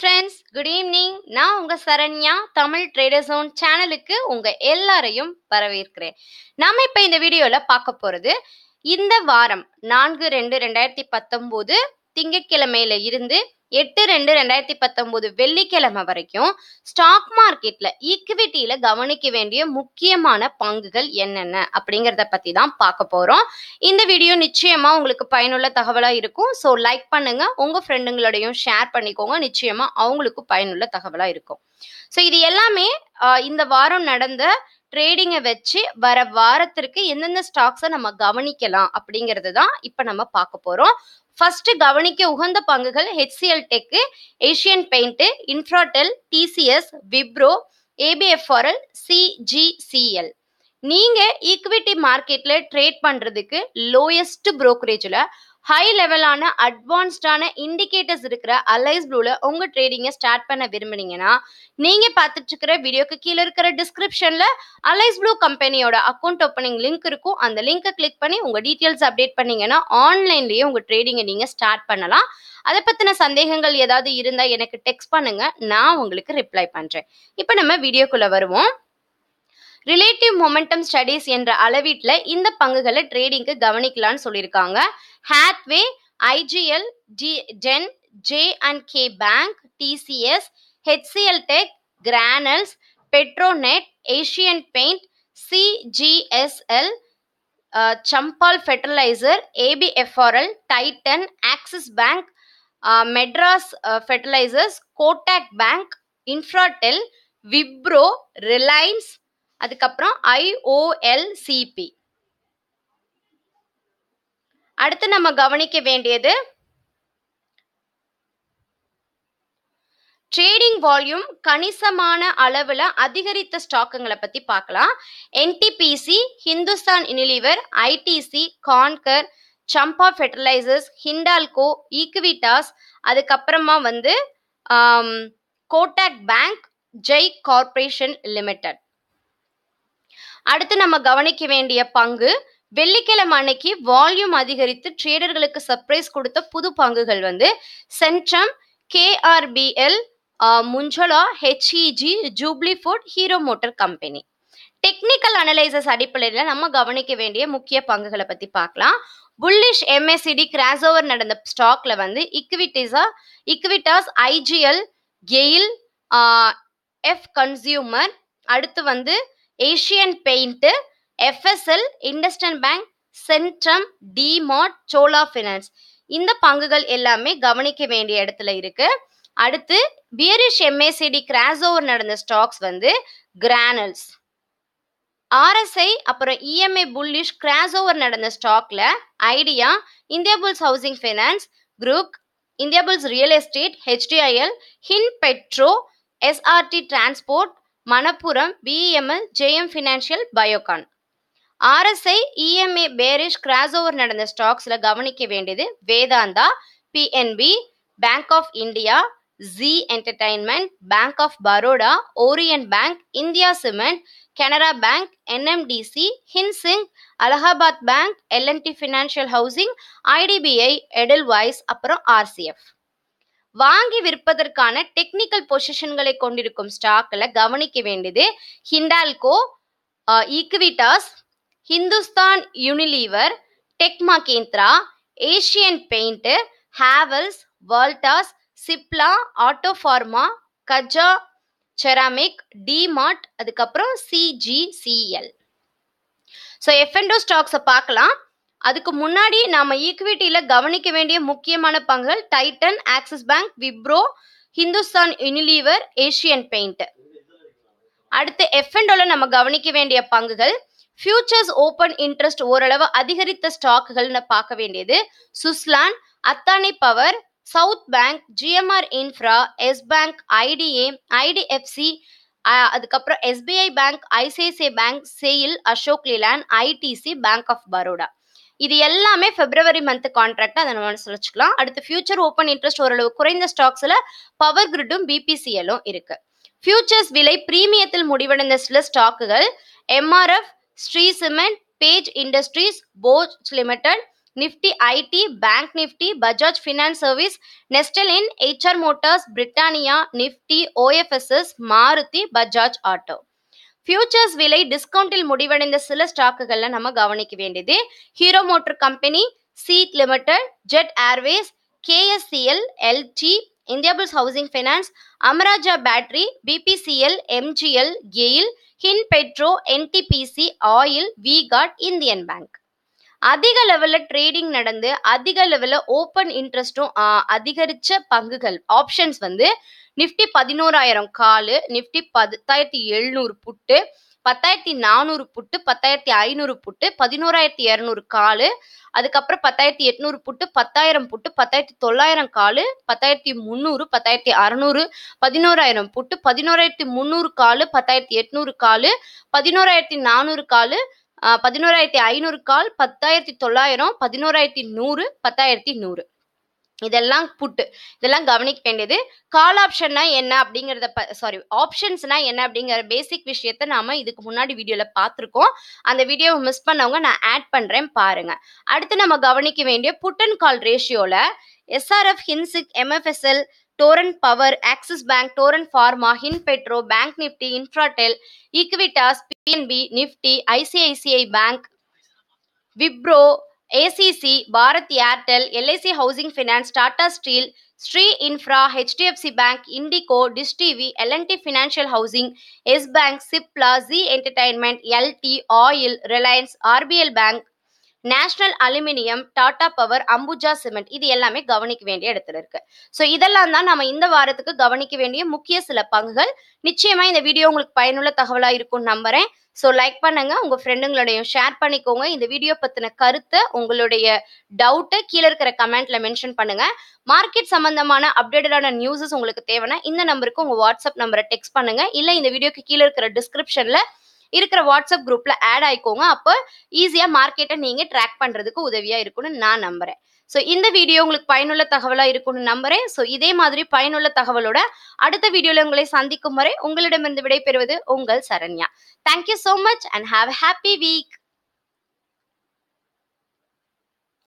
friends good evening நான் உங்கள் Saranya Tamil trader zone சேனலுக்கு உங்கள் எல்லாரையும் வரவேற்கிறேன் நம்ம இப்போ இந்த வீடியோவில் பார்க்க போகிறது இந்த வாரம் நான்கு ரெண்டு ரெண்டாயிரத்தி பத்தொம்போது திங்கட்கிழமையில இருந்து எட்டு ரெண்டு ரெண்டாயிரத்தி பத்தொன்பது வெள்ளிக்கிழமை வரைக்கும் ஸ்டாக் மார்க்கெட்ல ஈக்விட்டியில கவனிக்க வேண்டிய முக்கியமான பங்குகள் என்னென்ன அப்படிங்கிறத பத்தி தான் பார்க்க போறோம் இந்த வீடியோ நிச்சயமா உங்களுக்கு பயனுள்ள தகவலா இருக்கும் ஸோ லைக் பண்ணுங்க உங்க ஃப்ரெண்டுங்களோடையும் ஷேர் பண்ணிக்கோங்க நிச்சயமா அவங்களுக்கும் பயனுள்ள தகவலா இருக்கும் ஸோ இது எல்லாமே இந்த வாரம் நடந்த ட்ரேடிங்கை வச்சு வர வாரத்திற்கு எந்தெந்த ஸ்டாக்ஸை நம்ம கவனிக்கலாம் அப்படிங்கிறது தான் இப்போ நம்ம பார்க்க போகிறோம் ஃபர்ஸ்ட் கவனிக்க உகந்த பங்குகள் HCL tech Asian paint Infratel TCS Wipro ABFRL CGCL நீங்கள் ஈக்விட்டி மார்க்கெட்டில் ட்ரேட் பண்ணுறதுக்கு லோயஸ்ட் ப்ரோக்கரேஜில் ஹை லெவலான அட்வான்ஸ்டான இண்டிகேட்டர்ஸ் இருக்கிற அலைஸ் ப்ளூவில் உங்கள் ட்ரேடிங்கை ஸ்டார்ட் பண்ண விரும்புனீங்கன்னா நீங்கள் பார்த்துட்டு இருக்கிற வீடியோக்கு கீழே இருக்கிற டிஸ்கிரிப்ஷனில் அலைஸ் ப்ளூ கம்பெனியோட அக்கௌண்ட் ஓப்பனிங் லிங்க் இருக்கும் அந்த லிங்கை கிளிக் பண்ணி உங்கள் டீட்டெயில்ஸ் அப்டேட் பண்ணீங்கன்னா ஆன்லைன்லேயே உங்கள் ட்ரேடிங்கை நீங்கள் ஸ்டார்ட் பண்ணலாம் அதை பற்றின சந்தேகங்கள் ஏதாவது இருந்தால் எனக்கு டெக்ஸ்ட் பண்ணுங்கள் நான் உங்களுக்கு ரிப்ளை பண்ணுறேன் இப்போ நம்ம வீடியோக்குள்ளே வருவோம் ரிலேட்டிவ் மொமெண்டம் ஸ்டடீஸ் என்ற அளவீட்டில் இந்த பங்குகளை ட்ரேடிங்க்கு கவனிக்கலாம்னு சொல்லியிருக்காங்க Hathway IGL T ten J and K bank TCS HCL tech Granules Petronet Asian paint CGSL Chambal fertiliser ABFRL Titan Axis bank Madras fertilisers Kotak bank Infratel Wipro Reliance அதுக்கப்புறம் ஐஓஎல்சிபி அடுத்து நம்ம கவனிக்க வேண்டியது ட்ரேடிங் வால்யூம் கணிசமான அளவில் அதிகரித்த ஸ்டாக்குங்களை பற்றி பார்க்கலாம் NTPC Hindustan Unilever ITC Concor Chambal fertilisers Hindalco Equitas அதுக்கப்புறமா வந்து Kotak bank Jai corporation limited அடுத்து நம்ம கவனிக்க வேண்டிய பங்கு வெள்ளிக்கிழமை அன்னைக்கு வால்யூம் அதிகரித்து ட்ரேடர்களுக்கு சர்ப்ரைஸ் கொடுத்த புது பங்குகள் வந்து சென்ட்ரம் கேஆர்பிஎல் முஞ்சலா HEG jubilee food Hero motor company technical analysis அடிப்படையில் நம்ம கவனிக்க வேண்டிய முக்கிய பங்குகளை பற்றி பார்க்கலாம் புல்லிஷ் எம்எஸ்சிடி கிராஸ் ஓவர் நடந்த ஸ்டாக்ல வந்து இக்விட்டிஸா Equitas IGL GAIL F consumer அடுத்து வந்து Asian paint FSL IndusInd bank Centrum DMart Chola finance இந்த பங்குகள் எல்லாமே கவனிக்க வேண்டிய இடத்துல இருக்கு அடுத்து பியரிஷ் எம்ஏசிடி கிராஸ் ஓவர் நடந்த ஸ்டாக்ஸ் வந்து கிரானல்ஸ் ஆர்எஸ்ஐ அப்புறம் இஎம்ஐ புல்லிஷ் கிராஸ் ஓவர் நடந்த ஸ்டாக்ல Idea Indiabulls housing finance group Indiabulls real estate HDIL Hin petro SRT transport Manappuram BEML JM financial Biocon RSI EMA bearish cross over நடந்த ஸ்டாக்ஸில் கவனிக்க வேண்டியது Vedanta PNB bank of India Zee entertainment bank of Baroda Orient bank India cement Canara bank NMDC ஹின்சிங் Allahabad bank LNT financial housing IDBI Edelweiss அப்புறம் RCF வாங்கி விற்பதற்கான technical பொசிஷன்களை கொண்டிருக்கும் ஸ்டாக்ல கவனிக்க வேண்டியது ஹிண்டால்கோ ஈக்விட்டாஸ் ஹிந்துஸ்தான் யூனிலீவர் டெக்மா கேந்திரா Asian paint Havells Voltas Cipla ஆட்டோஃபார்மா கஜா செராமிக் டிமார்ட் அதுக்கப்புறம் சிஜிசிஎல் ஸோ எஃப்என்டோ ஸ்டாக்ஸை பார்க்கலாம் அதுக்கு முன்னாடி நாம ஈக்விட்டியில் கவனிக்க வேண்டிய முக்கியமான பங்குகள் Titan Axis bank Wipro Hindustan Unilever Asian paint அடுத்து எஃப்என்டோல நம்ம கவனிக்க வேண்டிய பங்குகள் ஃபியூச்சர்ஸ் ஓப்பன் இன்ட்ரெஸ்ட் ஓரளவு அதிகரித்த ஸ்டாக்குகள்னு பார்க்க வேண்டியது Suzlon Adani power south bank GMR infra yes bank ஐடிஏ ஐடிஎஃப்சி அதுக்கப்புறம் SBI bank ICICI bank SAIL Ashok Leyland ITC bank of Baroda இது எல்லாமே பிப்ரவரி மந்த் கான்ட்ராக்ட் அதை நம்ம சொல்லிச்சுக்கலாம் அடுத்து ஃபியூச்சர் ஓப்பன் இன்ட்ரெஸ்ட் ஓரளவு குறைந்த ஸ்டாக்ஸ்ல பவர் கிரிட்டும் பிபிசிஎலும் இருக்கு ஃபியூச்சர்ஸ் விலை பிரீமியத்தில் முடிவடைந்த சில ஸ்டாக்குகள் MRF Shree cement page industries Bosch limited Nifty IT bank Nifty Bajaj finance service நெஸ்டலின் HR motors Britannia Nifty OFSS Maruti Bajaj auto futures விலை டிஸ்கவுண்டில் முடிவடைந்த சில ஸ்டாக்குகளை நம்ம கவனிக்க வேண்டியது Hero motor company CEAT limited Jet airways KSCL LT Indiabulls housing finance Amara Raja battery BPCL MGL GAIL Hin petro NTPC oil விகாட் இந்தியன் பேங்க் அதிக லெவலில் ட்ரேடிங் நடந்து அதிக லெவலில் ஓப்பன் இன்ட்ரெஸ்ட்டும் அதிகரித்த பங்குகள் ஆப்ஷன்ஸ் வந்து நிஃப்டி பதினோராயிரம் காலு நிஃப்டி பத்தாயிரத்தி எழுநூறு புட்டு பத்தாயிரத்தி நானூறு புட்டு பத்தாயிரத்தி ஐநூறு புட்டு பதினோராயிரத்தி இரநூறு காலு அதுக்கப்புறம் பத்தாயிரத்தி எட்நூறு புட்டு பத்தாயிரம் புட்டு பத்தாயிரத்தி தொள்ளாயிரம் காலு பத்தாயிரத்தி முந்நூறு பத்தாயிரத்தி அறநூறு பதினோராயிரம் புட்டு பதினோராயிரத்தி முந்நூறு காலு பத்தாயிரத்தி எட்நூறு காலு பதினோராயிரத்தி நானூறு காலு பதினோராயிரத்தி ஐநூறு கால் பத்தாயிரத்தி தொள்ளாயிரம் பதினோராயிரத்தி நூறு பத்தாயிரத்தி நூறு இதெல்லாம் புட்டு இதெல்லாம் கவனிக்க வேண்டியது கால் ஆப்ஷன்னா என்ன அப்படிங்கிறத சாரி ஆப்ஷன்ஸ்னா என்ன அப்படிங்கிற பேசிக் விஷயத்த நாம இதுக்கு முன்னாடி வீடியோல பார்த்துருக்கோம் அந்த வீடியோவை மிஸ் பண்ணவங்க நான் ஆட் பண்றேன் பாருங்க அடுத்து நம்ம கவனிக்க வேண்டிய புட் அண்ட் கால் ரேஷியோல எஸ்ஆர்எஃப் ஹின்சிக் MFSL torrent power axis bank torrent pharma hinpetro bank nifty infratel equitas pnb nifty icici bank wipro acc bharat airtel lic housing finance tata steel Shree infra H D F C bank Indigo dish TV L and T financial housing yes bank Cipla Zee entertainment L T oil Reliance RBL bank national aluminium Tata power Ambuja cement இது எல்லாமே கவனிக்க வேண்டிய இடத்துல இருக்கு so இதெல்லாம் தான் நம்ம இந்த வாரத்துக்கு கவனிக்க வேண்டிய முக்கிய சில பங்குகள் நிச்சயமா இந்த வீடியோ உங்களுக்கு பயனுள்ள தகவலா இருக்கும் நம்புறேன் ஸோ லைக் பண்ணுங்க உங்க ஃப்ரெண்டுங்களோடையும் ஷேர் பண்ணிக்கோங்க இந்த வீடியோ பத்தின கருத்தை உங்களுடைய டவுட்டை கீழே இருக்கிற கமெண்ட்ல மென்ஷன் பண்ணுங்க மார்க்கெட் சம்பந்தமான அப்டேட்டடான நியூஸஸ் உங்களுக்கு தேவைன்னா இந்த நம்பருக்கு உங்க வாட்ஸ்அப் நம்பரை டெக்ஸ்ட் பண்ணுங்க இல்ல இந்த வீடியோக்கு கீழே இருக்கிற டிஸ்கிரிப்ஷன்ல இருக்கிற வாட்ஸ்அப் குரூப்ல ஆட் ஆயிக்கோங்க அப்போ ஈஸியா மார்க்கெட்டை நீங்க ட்ராக் பண்றதுக்கு உதவியா இருக்கும்னு நான் நம்புறேன் ஸோ இந்த வீடியோ உங்களுக்கு பயனுள்ள தகவலாக இருக்கும்னு நம்புறேன் ஸோ இதே மாதிரி பயனுள்ள தகவலோட அடுத்த வீடியோவில் உங்களை சந்திக்கும் வரை உங்களிடமிருந்து விடைபெறுவது உங்கள் Saranya thank you so much and have happy week